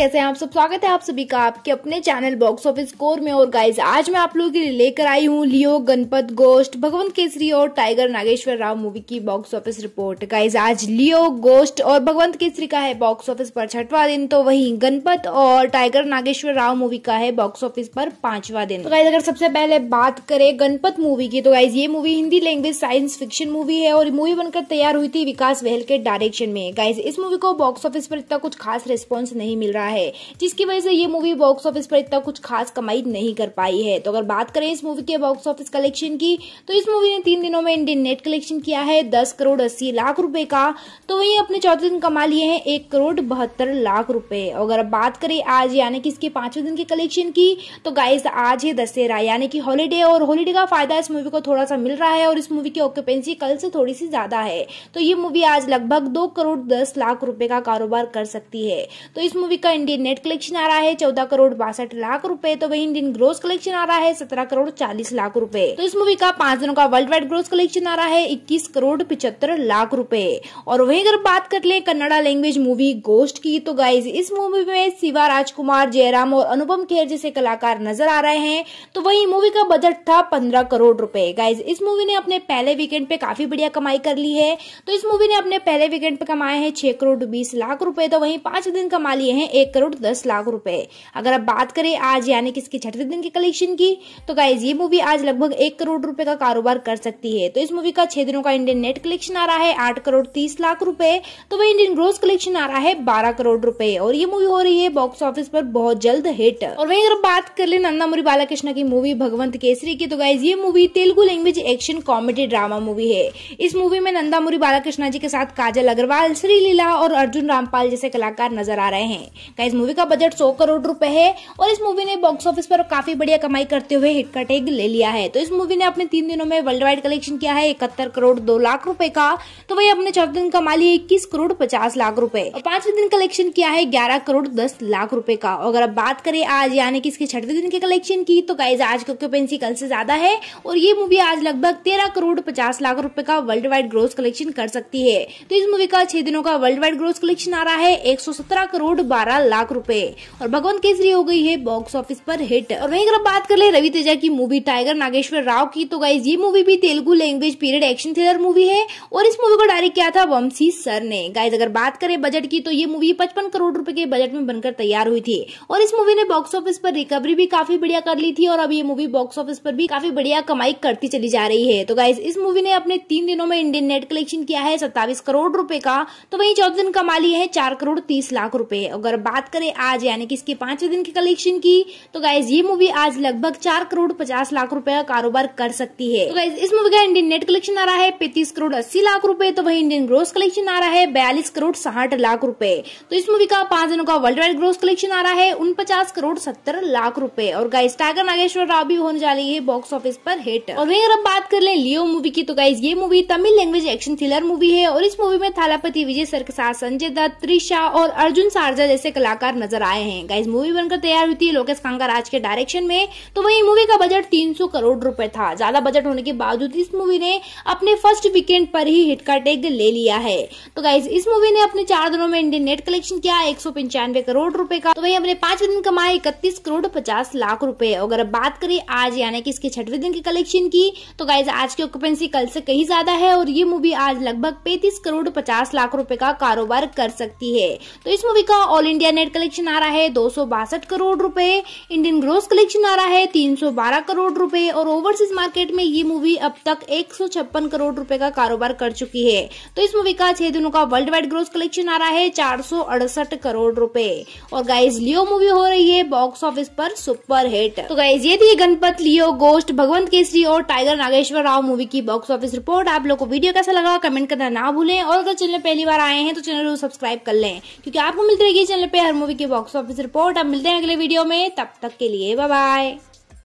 कैसे हैं आप सब स्वागत है आप सभी का आपके अपने चैनल बॉक्स ऑफिस कोर में और गाइज आज मैं आप लोगों के लिए लेकर आई हूँ लियो गणपत गोस्ट भगवंत केसरी और टाइगर नागेश्वर राव मूवी की बॉक्स ऑफिस रिपोर्ट गाइज आज लियो गोस्ट और भगवंत केसरी का है बॉक्स ऑफिस पर छठवा दिन तो वही गणपत और टाइगर नागेश्वर राव मूवी का है बॉक्स ऑफिस पर पांचवा दिन गाइज तो अगर सबसे पहले बात करें गणपत मूवी की तो गाइज ये movie Hindi language science fiction movie है और मूवी बनकर तैयार हुई थी विकास वहल के डायरेक्शन में गाइज इस मूवी को बॉक्स ऑफिस पर इतना कुछ खास रिस्पॉन्स नहीं मिल रहा है है जिसकी वजह से ये मूवी बॉक्स ऑफिस पर इतना कुछ खास कमाई नहीं कर पाई है तो अगर बात करें इस मूवी के बॉक्स ऑफिस कलेक्शन की तो इस मूवी ने तीन दिनों में इंडियन नेट कलेक्शन किया है दस करोड़ अस्सी लाख रुपए का तो वही अपने चौथे दिन कमा लिए हैं एक करोड़ बहत्तर लाख रुपए अगर बात करें आज यानी कि इसके पांचवें दिन के कलेक्शन की तो गाइस आज है दशहरा यानी कि हॉलीडे और हॉलीडे का फायदा इस मूवी को थोड़ा सा मिल रहा है और इस मूवी की ऑक्यूपेंसी कल से थोड़ी सी ज्यादा है तो ये मूवी आज लगभग दो करोड़ दस लाख रुपए का कारोबार कर सकती है तो इस मूवी का इंडियन नेट कलेक्शन आ रहा है चौदह करोड़ बासठ लाख रुपए तो वही इंडियन ग्रोस कलेक्शन आ रहा है सत्रह करोड़ चालीस लाख रुपए तो इस मूवी का पांच दिनों का वर्ल्ड वाइड ग्रोस कलेक्शन आ रहा है इक्कीस करोड़ पिछहत्तर लाख रूपए और वही अगर बात कर ले कन्नड़ा लैंग्वेज मूवी गोस्ट की तो गाइज इस मूवी में शिवा राजकुमार जयराम और अनुपम खेर जैसे कलाकार नजर आ रहे हैं तो वही मूवी का बजट था पंद्रह करोड़ रूपए गाइज इस मूवी ने अपने पहले वीकेंड पे काफी बढ़िया कमाई कर ली है तो इस मूवी ने अपने पहले वीकेंड पे कमाए हैं छह करोड़ बीस लाख रूपए तो वही पांच दिन कमा लिए हैं एक करोड़ दस लाख रुपए अगर आप बात करें आज यानी कि इसके छठवें दिन के कलेक्शन की तो गाइज ये मूवी आज लगभग एक करोड़ रुपए का कारोबार कर सकती है तो इस मूवी का छह दिनों का इंडियन नेट कलेक्शन आ रहा है आठ करोड़ तीस लाख रुपए तो वही इंडियन ग्रोस कलेक्शन आ रहा है बारह करोड़ रुपए और ये मूवी हो रही है बॉक्स ऑफिस पर बहुत जल्द हिट और वही अगर बात कर ले नंदामुरी बालाकृष्ण की मूवी भगवंत केसरी की तो गाइज ये movie Telugu language action comedy drama movie है इस मूवी में नंदामुरी बालाकृष्णा जी के साथ काजल अग्रवाल श्रीलीला और अर्जुन रामपाल जैसे कलाकार नजर आ रहे हैं इस मूवी का बजट सौ करोड़ रुपए है और इस मूवी ने बॉक्स ऑफिस पर काफी बढ़िया कमाई करते हुए हिट का टेग ले लिया है तो इस मूवी ने अपने तीन दिनों में वर्ल्ड वाइड कलेक्शन किया है इकहत्तर करोड़ दो लाख रूपए का तो वही अपने चौथे दिन कमा लिया इक्कीस करोड़ पचास लाख रूपए और पांचवें दिन कलेक्शन किया है ग्यारह करोड़ दस लाख रूपए का अगर अब बात करें आज यानी कि इसके छठवें दिन के कलेक्शन की तो गाइज आज की ऑक्यूपेंसी कल से ज्यादा है और ये मूवी आज लगभग तेरह करोड़ पचास लाख रूपए का वर्ल्ड वाइड ग्रोथ कलेक्शन कर सकती है तो इस मूवी का छह दिनों का वर्ल्ड वाइड ग्रोथ कलेक्शन आ रहा है एक करोड़ बारह चार लाख रुपए और भगवंत केसरी हो गई है बॉक्स ऑफिस पर हिट और वहीं अगर बात कर ले रवि तेजा की मूवी टाइगर नागेश्वर राव की तो गाइज ये मूवी भी Telugu language period action thriller movie है और इस मूवी को डायरेक्ट किया था वंशी सर ने गाइज अगर बात करें बजट की तो ये मूवी पचपन करोड़ रूपए के बजट में बनकर तैयार हुई थी और इस मूवी ने बॉक्स ऑफिस पर रिकवरी भी काफी बढ़िया कर ली थी और अब ये मूवी बॉक्स ऑफिस पर भी काफी बढ़िया कमाई करती चली जा रही है तो गाइज इस मूवी ने अपने तीन दिनों में इंडियन नेट कलेक्शन किया है सत्तावीस करोड़ रूपए का तो वही चौदह दिन कमा लिया है चार करोड़ तीस लाख रूपए अगर बात करें आज यानी कि इसके पांचवे दिन के कलेक्शन की तो गाइज ये मूवी आज लगभग चार करोड़ पचास लाख रुपए का कारोबार कर सकती है तो गाइज इस मूवी का इंडियन नेट कलेक्शन आ रहा है पैंतीस करोड़ अस्सी लाख रूपये तो वही इंडियन ग्रोस कलेक्शन आ रहा है बयालीस करोड़ साठ लाख रूपये तो इस मूवी का पांच दिनों का वर्ल्ड वाइड ग्रोस कलेक्शन आ रहा है उन करोड़ सत्तर लाख रूपये और गाइज टाइगर नागेश्वर राव भी होने जा रही है बॉक्स ऑफिस पर हिट और वही अगर बात कर ले लियो मूवी की तो गाइज ये movie Tamil language action thriller movie है और इस मूवी में थालापति विजय सर के साथ संजय दत्त त्रिशा और अर्जुन सारजा जैसे कलाकार नजर आए हैं गाइज मूवी बनकर तैयार हुई थी लोकेश कांगर आज के डायरेक्शन में तो वही मूवी का बजट 300 करोड़ रुपए था ज्यादा बजट होने के बावजूद इस मूवी ने अपने फर्स्ट वीकेंड पर ही हिट का टेग ले लिया है तो गाइज इस मूवी ने अपने चार दिनों में इंडियन नेट कलेक्शन किया एक करोड़ रूपए का तो वही अपने पांच दिन कमाए इकतीस करोड़ पचास लाख रूपए अगर बात करें आज यानी कि इसके छठवें दिन के कलेक्शन की तो गाइज आज की ऑक्युपेंसी कल से कहीं ज्यादा है और ये मूवी आज लगभग पैंतीस करोड़ पचास लाख रूपए का कारोबार कर सकती है तो इस मूवी का all India India net collection आ रहा है दो करोड़ रुपए इंडियन ग्रोस कलेक्शन आ रहा है 312 करोड़ रुपए और ओवरसीज मार्केट में ये मूवी अब तक एक करोड़ रुपए का कारोबार कर चुकी है तो इस मूवी का छह दिनों का वर्ल्ड वाइड ग्रोस कलेक्शन आ रहा है चार करोड़ रूपए और गाइज लियो मूवी हो रही है बॉक्स ऑफिस पर सुपर हिट तो गाइज ये थी गणपत लियो गोस्ट भगवंत केसरी और टाइगर नागेश्वर राव मूवी की बॉक्स ऑफिस रिपोर्ट आप लोग को वीडियो कैसा लगा कमेंट करना ना भूलें और अगर चैनल पहली बार आए हैं तो चैनल को सब्सक्राइब कर लें क्योंकि आपको मिलते रहिए चैनल पे हर मूवी की बॉक्स ऑफिस रिपोर्ट अब मिलते हैं अगले वीडियो में तब तक के लिए बाय बाय